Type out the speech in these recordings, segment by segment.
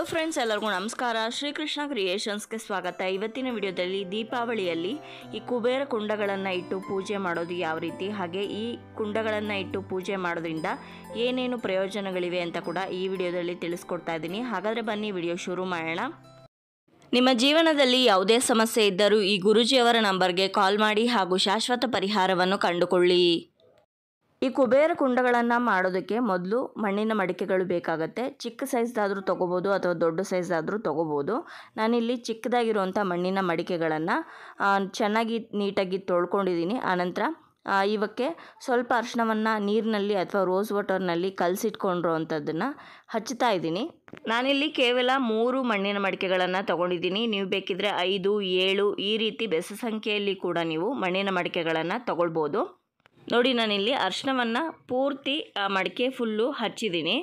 hello friends ಎಲ್ಲರಿಗೂ ನಮಸ್ಕಾರ ಶ್ರೀಕೃಷ್ಣ ಕ್ರಿಯೇಷನ್ಸ್ಗೆ ಸ್ವಾಗತ ಇವತ್ತಿನ ವಿಡಿಯೋದಲ್ಲಿ ದೀಪಾವಳಿಯಲ್ಲಿ ಈ ಕುಬೇರ ಕುಂಡಗಳನ್ನು ಇಟ್ಟು ಪೂಜೆ ಮಾಡೋದು ಯಾವ ರೀತಿ ಹಾಗೆ ಈ ಕುಂಡಗಳನ್ನು ಇಟ್ಟು ಪೂಜೆ ಮಾಡೋದ್ರಿಂದ ಏನೇನು ಪ್ರಯೋಜನಗಳಿವೆ ಅಂತ ಕೂಡ ಈ ವಿಡಿಯೋದಲ್ಲಿ ತಿಳಿಸ್ಕೊಡ್ತಾ ಇದ್ದೀನಿ ಹಾಗಾದರೆ ಬನ್ನಿ ವಿಡಿಯೋ ಶುರು ಮಾಡೋಣ ನಿಮ್ಮ ಜೀವನದಲ್ಲಿ ಯಾವುದೇ ಸಮಸ್ಯೆ ಇದ್ದರೂ ಈ ಗುರುಜಿಯವರ ನಂಬರ್ಗೆ ಕಾಲ್ ಮಾಡಿ ಹಾಗೂ ಶಾಶ್ವತ ಪರಿಹಾರವನ್ನು ಕಂಡುಕೊಳ್ಳಿ ಈ ಕುಬೇರ ಕುಂಡಗಳನ್ನು ಮಾಡೋದಕ್ಕೆ ಮೊದಲು ಮಣ್ಣಿನ ಮಡಿಕೆಗಳು ಬೇಕಾಗುತ್ತೆ ಚಿಕ್ಕ ಸೈಜ್ದಾದರೂ ತೊಗೋಬೋದು ಅಥವಾ ದೊಡ್ಡ ಸೈಜ್ದಾದರೂ ತೊಗೋಬೋದು ನಾನಿಲ್ಲಿ ಚಿಕ್ಕದಾಗಿರುವಂಥ ಮಣ್ಣಿನ ಮಡಿಕೆಗಳನ್ನು ಚೆನ್ನಾಗಿ ನೀಟಾಗಿ ತೊಳ್ಕೊಂಡಿದ್ದೀನಿ ಆನಂತರ ಇವಕ್ಕೆ ಸ್ವಲ್ಪ ಅರ್ಶನವನ್ನು ನೀರಿನಲ್ಲಿ ಅಥವಾ ರೋಸ್ ವಾಟರ್ನಲ್ಲಿ ಕಲಸಿಟ್ಕೊಂಡಿರೋ ಅಂಥದ್ದನ್ನು ಹಚ್ತಾ ಇದ್ದೀನಿ ನಾನಿಲ್ಲಿ ಕೇವಲ ಮೂರು ಮಣ್ಣಿನ ಮಡಿಕೆಗಳನ್ನು ತೊಗೊಂಡಿದ್ದೀನಿ ನೀವು ಬೇಕಿದ್ರೆ ಐದು ಏಳು ಈ ರೀತಿ ಬೆಸ ಸಂಖ್ಯೆಯಲ್ಲಿ ಕೂಡ ನೀವು ಮಣ್ಣಿನ ಮಡಿಕೆಗಳನ್ನು ತೊಗೊಳ್ಬೋದು ನೋಡಿ ನಾನಿಲ್ಲಿ ಅರ್ಶಿನವನ್ನು ಪೂರ್ತಿ ಮಡಿಕೆ ಫುಲ್ಲು ಹಚ್ಚಿದ್ದೀನಿ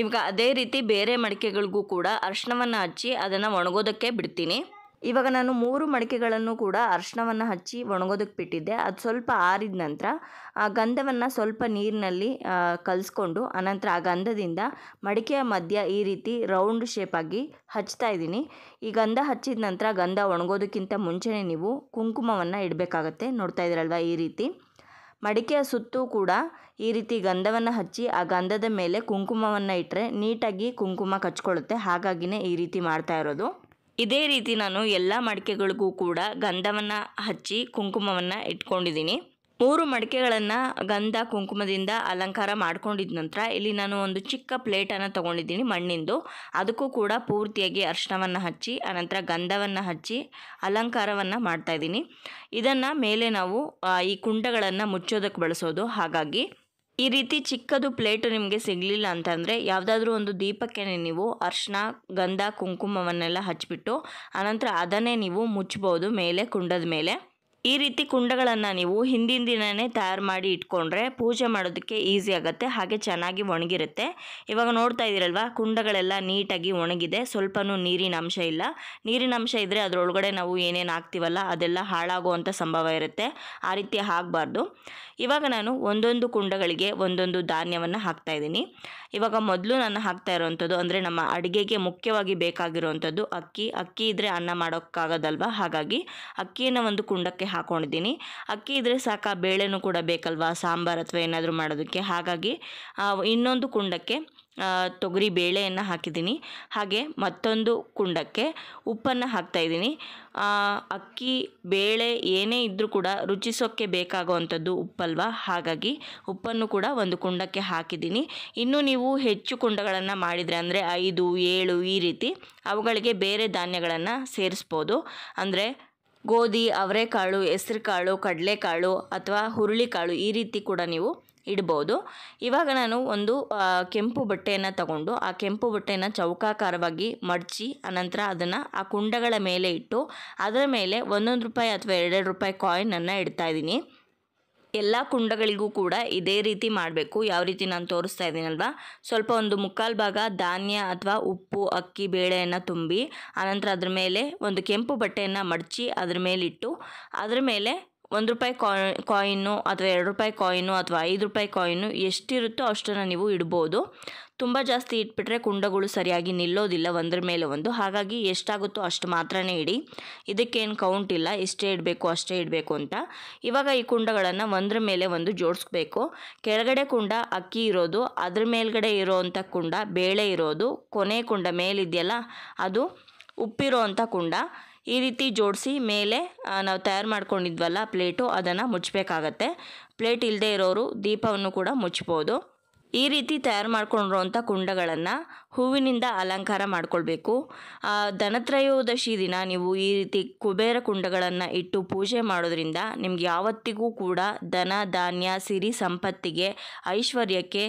ಇವಾಗ ಅದೇ ರೀತಿ ಬೇರೆ ಮಡಿಕೆಗಳಿಗೂ ಕೂಡ ಅರ್ಶಿನವನ್ನು ಹಚ್ಚಿ ಅದನ್ನು ಒಣಗೋದಕ್ಕೆ ಬಿಡ್ತೀನಿ ಇವಾಗ ನಾನು ಮೂರು ಮಡಿಕೆಗಳನ್ನು ಕೂಡ ಅರ್ಶನವನ್ನು ಹಚ್ಚಿ ಒಣಗೋದಕ್ಕೆ ಬಿಟ್ಟಿದ್ದೆ ಅದು ಸ್ವಲ್ಪ ಆರಿದ ನಂತರ ಆ ಗಂಧವನ್ನು ಸ್ವಲ್ಪ ನೀರಿನಲ್ಲಿ ಕಲಿಸ್ಕೊಂಡು ಆನಂತರ ಆ ಗಂಧದಿಂದ ಮಡಿಕೆಯ ಮಧ್ಯ ಈ ರೀತಿ ರೌಂಡ್ ಶೇಪಾಗಿ ಹಚ್ತಾ ಇದ್ದೀನಿ ಈ ಗಂಧ ಹಚ್ಚಿದ ನಂತರ ಗಂಧ ಒಣಗೋದಕ್ಕಿಂತ ಮುಂಚೆನೇ ನೀವು ಕುಂಕುಮವನ್ನು ಇಡಬೇಕಾಗತ್ತೆ ನೋಡ್ತಾ ಇದ್ದೀರಲ್ವ ಈ ರೀತಿ ಮಡಿಕೆಯ ಸುತ್ತೂ ಕೂಡ ಈ ರೀತಿ ಗಂಧವನ್ನು ಹಚ್ಚಿ ಆ ಗಂಧದ ಮೇಲೆ ಕುಂಕುಮವನ್ನು ಇಟ್ಟರೆ ನೀಟಾಗಿ ಕುಂಕುಮ ಕಚ್ಕೊಳ್ಳುತ್ತೆ ಹಾಗಾಗಿನೇ ಈ ರೀತಿ ಮಾಡ್ತಾ ಇರೋದು ಇದೇ ರೀತಿ ನಾನು ಎಲ್ಲ ಮಡಿಕೆಗಳಿಗೂ ಕೂಡ ಗಂಧವನ್ನು ಹಚ್ಚಿ ಕುಂಕುಮವನ್ನು ಇಟ್ಕೊಂಡಿದ್ದೀನಿ ಮೂರು ಮಡಿಕೆಗಳನ್ನು ಗಂಧ ಕುಂಕುಮದಿಂದ ಅಲಂಕಾರ ಮಾಡ್ಕೊಂಡಿದ ನಂತರ ಇಲ್ಲಿ ನಾನು ಒಂದು ಚಿಕ್ಕ ಪ್ಲೇಟನ್ನು ತೊಗೊಂಡಿದ್ದೀನಿ ಮಣ್ಣಿಂದು ಅದಕ್ಕೂ ಕೂಡ ಪೂರ್ತಿಯಾಗಿ ಅರ್ಶನವನ್ನು ಹಚ್ಚಿ ಆನಂತರ ಗಂಧವನ್ನು ಹಚ್ಚಿ ಅಲಂಕಾರವನ್ನು ಇದ್ದೀನಿ ಇದನ್ನು ಮೇಲೆ ನಾವು ಈ ಕುಂಡಗಳನ್ನು ಮುಚ್ಚೋದಕ್ಕೆ ಬಳಸೋದು ಹಾಗಾಗಿ ಈ ರೀತಿ ಚಿಕ್ಕದು ಪ್ಲೇಟು ನಿಮಗೆ ಸಿಗಲಿಲ್ಲ ಅಂತಂದರೆ ಯಾವುದಾದ್ರೂ ಒಂದು ದೀಪಕ್ಕೆ ನೀವು ಅರ್ಶನ ಗಂಧ ಕುಂಕುಮವನ್ನೆಲ್ಲ ಹಚ್ಚಿಬಿಟ್ಟು ಆನಂತರ ಅದನ್ನೇ ನೀವು ಮುಚ್ಚಬಹುದು ಮೇಲೆ ಕುಂಡದ ಮೇಲೆ ಈ ರೀತಿ ಕುಂಡಗಳನ್ನು ನೀವು ಹಿಂದಿನ ದಿನವೇ ತಯಾರು ಮಾಡಿ ಇಟ್ಕೊಂಡ್ರೆ ಪೂಜೆ ಮಾಡೋದಕ್ಕೆ ಈಸಿ ಆಗುತ್ತೆ ಹಾಗೆ ಚೆನ್ನಾಗಿ ಒಣಗಿರುತ್ತೆ ಇವಾಗ ನೋಡ್ತಾ ಇದ್ದೀರಲ್ವ ಕುಂಡಗಳೆಲ್ಲ ನೀಟಾಗಿ ಒಣಗಿದೆ ಸ್ವಲ್ಪನೂ ನೀರಿನ ಅಂಶ ಇಲ್ಲ ನೀರಿನ ಅಂಶ ಇದ್ದರೆ ಅದರೊಳಗಡೆ ನಾವು ಏನೇನು ಹಾಕ್ತೀವಲ್ಲ ಅದೆಲ್ಲ ಹಾಳಾಗುವಂಥ ಸಂಭವ ಇರುತ್ತೆ ಆ ರೀತಿ ಆಗಬಾರ್ದು ಇವಾಗ ನಾನು ಒಂದೊಂದು ಕುಂಡಗಳಿಗೆ ಒಂದೊಂದು ಧಾನ್ಯವನ್ನು ಹಾಕ್ತಾ ಇದ್ದೀನಿ ಇವಾಗ ಮೊದಲು ನಾನು ಹಾಕ್ತಾ ಇರೋವಂಥದ್ದು ಅಂದರೆ ನಮ್ಮ ಅಡುಗೆಗೆ ಮುಖ್ಯವಾಗಿ ಬೇಕಾಗಿರುವಂಥದ್ದು ಅಕ್ಕಿ ಅಕ್ಕಿ ಇದ್ದರೆ ಅನ್ನ ಮಾಡೋಕ್ಕಾಗೋದಲ್ವ ಹಾಗಾಗಿ ಅಕ್ಕಿಯನ್ನು ಒಂದು ಕುಂಡಕ್ಕೆ ಹಾಕೊಂಡಿದ್ದೀನಿ ಅಕ್ಕಿ ಇದ್ದರೆ ಸಾಕು ಆ ಬೇಳೆನೂ ಕೂಡ ಬೇಕಲ್ವಾ ಸಾಂಬಾರು ಅಥವಾ ಏನಾದರೂ ಮಾಡೋದಕ್ಕೆ ಹಾಗಾಗಿ ಇನ್ನೊಂದು ಕುಂಡಕ್ಕೆ ತೊಗರಿ ಬೇಳೆಯನ್ನು ಹಾಕಿದ್ದೀನಿ ಹಾಗೆ ಮತ್ತೊಂದು ಕುಂಡಕ್ಕೆ ಉಪ್ಪನ್ನು ಹಾಕ್ತಾಯಿದ್ದೀನಿ ಅಕ್ಕಿ ಬೇಳೆ ಏನೇ ಇದ್ದರೂ ಕೂಡ ರುಚಿಸೋಕ್ಕೆ ಬೇಕಾಗುವಂಥದ್ದು ಉಪ್ಪಲ್ವಾ ಹಾಗಾಗಿ ಉಪ್ಪನ್ನು ಕೂಡ ಒಂದು ಕುಂಡಕ್ಕೆ ಹಾಕಿದ್ದೀನಿ ಇನ್ನೂ ನೀವು ಹೆಚ್ಚು ಕುಂಡಗಳನ್ನು ಮಾಡಿದರೆ ಅಂದರೆ ಐದು ಏಳು ಈ ರೀತಿ ಅವುಗಳಿಗೆ ಬೇರೆ ಧಾನ್ಯಗಳನ್ನು ಸೇರಿಸ್ಬೋದು ಅಂದರೆ ಗೋಧಿ ಅವರೆಕಾಳು ಹೆಸ್ರುಕಾಳು ಕಡಲೆಕಾಳು ಅಥವಾ ಹುರುಳಿಕಾಳು ಈ ರೀತಿ ಕೂಡ ನೀವು ಇಡ್ಬೋದು ಇವಾಗ ನಾನು ಒಂದು ಕೆಂಪು ಬಟ್ಟೆಯನ್ನು ತಗೊಂಡು ಆ ಕೆಂಪು ಬಟ್ಟೆಯನ್ನು ಚೌಕಾಕಾರವಾಗಿ ಮಡಚಿ ಅನಂತರ ಅದನ್ನು ಆ ಕುಂಡಗಳ ಮೇಲೆ ಇಟ್ಟು ಅದರ ಮೇಲೆ ಒಂದೊಂದು ರೂಪಾಯಿ ಅಥವಾ ಎರಡೆರಡು ರೂಪಾಯಿ ಕಾಯಿನನ್ನು ಇಡ್ತಾಯಿದ್ದೀನಿ ಎಲ್ಲ ಕುಂಡಗಳಿಗೂ ಕೂಡ ಇದೇ ರೀತಿ ಮಾಡಬೇಕು ಯಾವ ರೀತಿ ನಾನು ತೋರಿಸ್ತಾ ಇದ್ದೀನಲ್ವಾ ಸ್ವಲ್ಪ ಒಂದು ಮುಕ್ಕಾಲು ಭಾಗ ಧಾನ್ಯ ಅಥವಾ ಉಪ್ಪು ಅಕ್ಕಿ ಬೇಳೆಯನ್ನು ತುಂಬಿ ಆನಂತರ ಅದ್ರ ಮೇಲೆ ಒಂದು ಕೆಂಪು ಬಟ್ಟೆಯನ್ನು ಮಡಚಿ ಅದ್ರ ಮೇಲಿಟ್ಟು ಅದ್ರ ಮೇಲೆ ಒಂದು ರೂಪಾಯಿ ಕಾಯಿ ಕಾಯಿನ್ನು ಅಥವಾ ಎರಡು ರೂಪಾಯಿ ಕಾಯಿನ್ನು ಅಥವಾ ಐದು ರೂಪಾಯಿ ಕಾಯಿನ್ನು ಎಷ್ಟಿರುತ್ತೋ ಅಷ್ಟನ್ನು ನೀವು ಇಡ್ಬೋದು ತುಂಬ ಜಾಸ್ತಿ ಇಟ್ಬಿಟ್ರೆ ಕುಂಡಗಳು ಸರಿಯಾಗಿ ನಿಲ್ಲೋದಿಲ್ಲ ಒಂದರ ಮೇಲೆ ಒಂದು ಹಾಗಾಗಿ ಎಷ್ಟಾಗುತ್ತೋ ಅಷ್ಟು ಮಾತ್ರನೇ ಇಡಿ ಇದಕ್ಕೇನು ಕೌಂಟ್ ಇಲ್ಲ ಇಷ್ಟೇ ಇಡಬೇಕು ಅಷ್ಟೇ ಇಡಬೇಕು ಅಂತ ಇವಾಗ ಈ ಕುಂಡಗಳನ್ನು ಒಂದರ ಮೇಲೆ ಒಂದು ಜೋಡಿಸ್ಬೇಕು ಕೆಳಗಡೆ ಕುಂಡ ಅಕ್ಕಿ ಇರೋದು ಅದ್ರ ಮೇಲ್ಗಡೆ ಇರೋವಂಥ ಕುಂಡ ಬೇಳೆ ಇರೋದು ಕೊನೆ ಕುಂಡ ಮೇಲಿದೆಯಲ್ಲ ಅದು ಉಪ್ಪಿರೋ ಅಂಥ ಕುಂಡ ಈ ರೀತಿ ಜೋಡಿಸಿ ಮೇಲೆ ನಾವು ತಯಾರು ಮಾಡ್ಕೊಂಡಿದ್ವಲ್ಲ ಪ್ಲೇಟು ಅದನ್ನು ಮುಚ್ಚಬೇಕಾಗತ್ತೆ ಪ್ಲೇಟ್ ಇಲ್ಲದೆ ಇರೋರು ದೀಪವನ್ನು ಕೂಡ ಮುಚ್ಬೋದು ಈ ರೀತಿ ತಯಾರು ಮಾಡ್ಕೊಂಡಿರುವಂಥ ಕುಂಡಗಳನ್ನು ಹೂವಿನಿಂದ ಅಲಂಕಾರ ಮಾಡಿಕೊಳ್ಬೇಕು ಧನತ್ರಯೋದಶಿ ದಿನ ನೀವು ಈ ರೀತಿ ಕುಬೇರ ಕುಂಡಗಳನ್ನು ಇಟ್ಟು ಪೂಜೆ ಮಾಡೋದ್ರಿಂದ ನಿಮ್ಗೆ ಯಾವತ್ತಿಗೂ ಕೂಡ ದನ ಧಾನ್ಯ ಸಿರಿ ಸಂಪತ್ತಿಗೆ ಐಶ್ವರ್ಯಕ್ಕೆ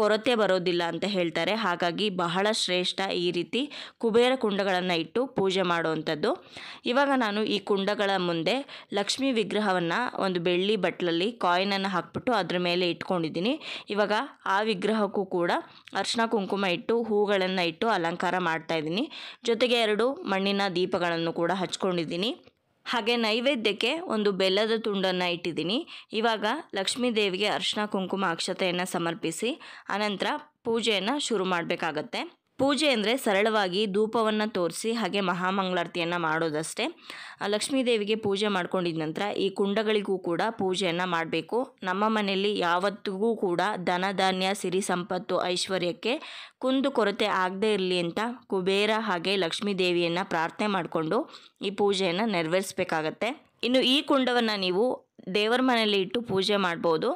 ಕೊರತೆ ಬರೋದಿಲ್ಲ ಅಂತ ಹೇಳ್ತಾರೆ ಹಾಗಾಗಿ ಬಹಳ ಶ್ರೇಷ್ಠ ಈ ರೀತಿ ಕುಬೇರ ಕುಂಡಗಳನ್ನು ಇಟ್ಟು ಪೂಜೆ ಮಾಡುವಂಥದ್ದು ಇವಾಗ ನಾನು ಈ ಕುಂಡಗಳ ಮುಂದೆ ಲಕ್ಷ್ಮಿ ವಿಗ್ರಹವನ್ನು ಒಂದು ಬೆಳ್ಳಿ ಬಟ್ಲಲ್ಲಿ ಕಾಯಿನನ್ನು ಹಾಕ್ಬಿಟ್ಟು ಅದರ ಮೇಲೆ ಇಟ್ಕೊಂಡಿದ್ದೀನಿ ಇವಾಗ ಆ ವಿಗ್ರಹಕ್ಕೂ ಕೂಡ ಅರ್ಶಿನ ಕುಂಕುಮ ಇಟ್ಟು ಹೂ ಹೂಗಳನ್ನು ಇಟ್ಟು ಅಲಂಕಾರ ಮಾಡ್ತಾ ಇದ್ದೀನಿ ಜೊತೆಗೆ ಎರಡು ಮಣ್ಣಿನ ದೀಪಗಳನ್ನು ಕೂಡ ಹಚ್ಕೊಂಡಿದ್ದೀನಿ ಹಾಗೆ ನೈವೇದ್ಯಕ್ಕೆ ಒಂದು ಬೆಲ್ಲದ ತುಂಡನ್ನು ಇಟ್ಟಿದ್ದೀನಿ ಇವಾಗ ಲಕ್ಷ್ಮೀ ದೇವಿಗೆ ಅರ್ಶಿನ ಕುಂಕುಮ ಅಕ್ಷತೆಯನ್ನು ಸಮರ್ಪಿಸಿ ಅನಂತರ ಪೂಜೆಯನ್ನು ಶುರು ಮಾಡಬೇಕಾಗತ್ತೆ ಪೂಜೆ ಅಂದರೆ ಸರಳವಾಗಿ ಧೂಪವನ್ನು ತೋರಿಸಿ ಹಾಗೆ ಮಹಾಮಂಗಳಾರತಿಯನ್ನು ಮಾಡೋದಷ್ಟೇ ಲಕ್ಷ್ಮೀ ದೇವಿಗೆ ಪೂಜೆ ಮಾಡ್ಕೊಂಡಿದ ನಂತರ ಈ ಕುಂಡಗಳಿಗೂ ಕೂಡ ಪೂಜೆಯನ್ನು ಮಾಡಬೇಕು ನಮ್ಮ ಮನೆಯಲ್ಲಿ ಯಾವತ್ತಿಗೂ ಕೂಡ ಧನ ಧಾನ್ಯ ಸಿರಿ ಸಂಪತ್ತು ಐಶ್ವರ್ಯಕ್ಕೆ ಕುಂದು ಕೊರತೆ ಆಗದೇ ಇರಲಿ ಅಂತ ಕುಬೇರ ಹಾಗೆ ಲಕ್ಷ್ಮೀ ದೇವಿಯನ್ನು ಪ್ರಾರ್ಥನೆ ಮಾಡಿಕೊಂಡು ಈ ಪೂಜೆಯನ್ನು ನೆರವೇರಿಸಬೇಕಾಗತ್ತೆ ಇನ್ನು ಈ ಕುಂಡವನ್ನು ನೀವು ದೇವರ ಮನೆಯಲ್ಲಿ ಇಟ್ಟು ಪೂಜೆ ಮಾಡ್ಬೋದು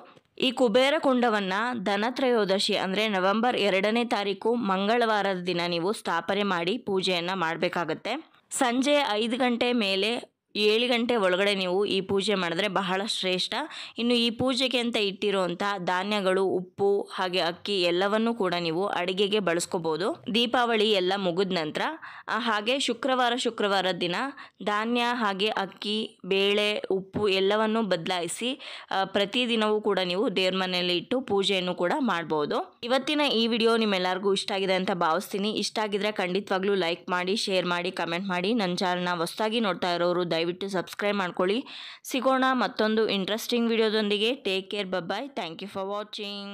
ಈ ಕುಬೇರ ಕುಂಡವನ್ನು ಧನತ್ರಯೋದಶಿ ಅಂದರೆ ನವೆಂಬರ್ ಎರಡನೇ ತಾರೀಕು ಮಂಗಳವಾರದ ದಿನ ನೀವು ಸ್ಥಾಪನೆ ಮಾಡಿ ಪೂಜೆಯನ್ನು ಮಾಡಬೇಕಾಗತ್ತೆ ಸಂಜೆ ಐದು ಗಂಟೆ ಮೇಲೆ ಏಳು ಗಂಟೆ ಒಳಗಡೆ ನೀವು ಈ ಪೂಜೆ ಮಾಡಿದ್ರೆ ಬಹಳ ಶ್ರೇಷ್ಠ ಇನ್ನು ಈ ಪೂಜೆಗೆ ಅಂತ ಇಟ್ಟಿರುವಂತಹ ಧಾನ್ಯಗಳು ಉಪ್ಪು ಹಾಗೆ ಅಕ್ಕಿ ಎಲ್ಲವನ್ನು ಕೂಡ ನೀವು ಅಡುಗೆಗೆ ಬಳಸ್ಕೋಬೋದು ದೀಪಾವಳಿ ಎಲ್ಲ ಮುಗಿದ ನಂತರ ಹಾಗೆ ಶುಕ್ರವಾರ ಶುಕ್ರವಾರ ದಿನ ಧಾನ್ಯ ಹಾಗೆ ಅಕ್ಕಿ ಬೇಳೆ ಉಪ್ಪು ಎಲ್ಲವನ್ನು ಬದಲಾಯಿಸಿ ಪ್ರತಿದಿನವೂ ಕೂಡ ನೀವು ದೇವ್ರ ಮನೆಯಲ್ಲಿ ಇಟ್ಟು ಪೂಜೆಯನ್ನು ಕೂಡ ಮಾಡ್ಬೋದು ಇವತ್ತಿನ ಈ ವಿಡಿಯೋ ನಿಮ್ಮೆಲ್ಲರಿಗೂ ಇಷ್ಟ ಆಗಿದೆ ಅಂತ ಭಾವಿಸ್ತೀನಿ ಇಷ್ಟ ಆಗಿದ್ರೆ ಖಂಡಿತವಾಗ್ಲೂ ಲೈಕ್ ಮಾಡಿ ಶೇರ್ ಮಾಡಿ ಕಮೆಂಟ್ ಮಾಡಿ ನನ್ನ ಚಾನಲ್ನ ಹೊಸದಾಗಿ ನೋಡ್ತಾ ಇರೋರು ದಯವಿಟ್ಟು ಸಬ್ಸ್ಕ್ರೈಬ್ ಮಾಡ್ಕೊಳ್ಳಿ ಸಿಗೋಣ ಮತ್ತೊಂದು ಇಂಟ್ರೆಸ್ಟಿಂಗ್ ವಿಡಿಯೋದೊಂದಿಗೆ take care bye bye thank you for watching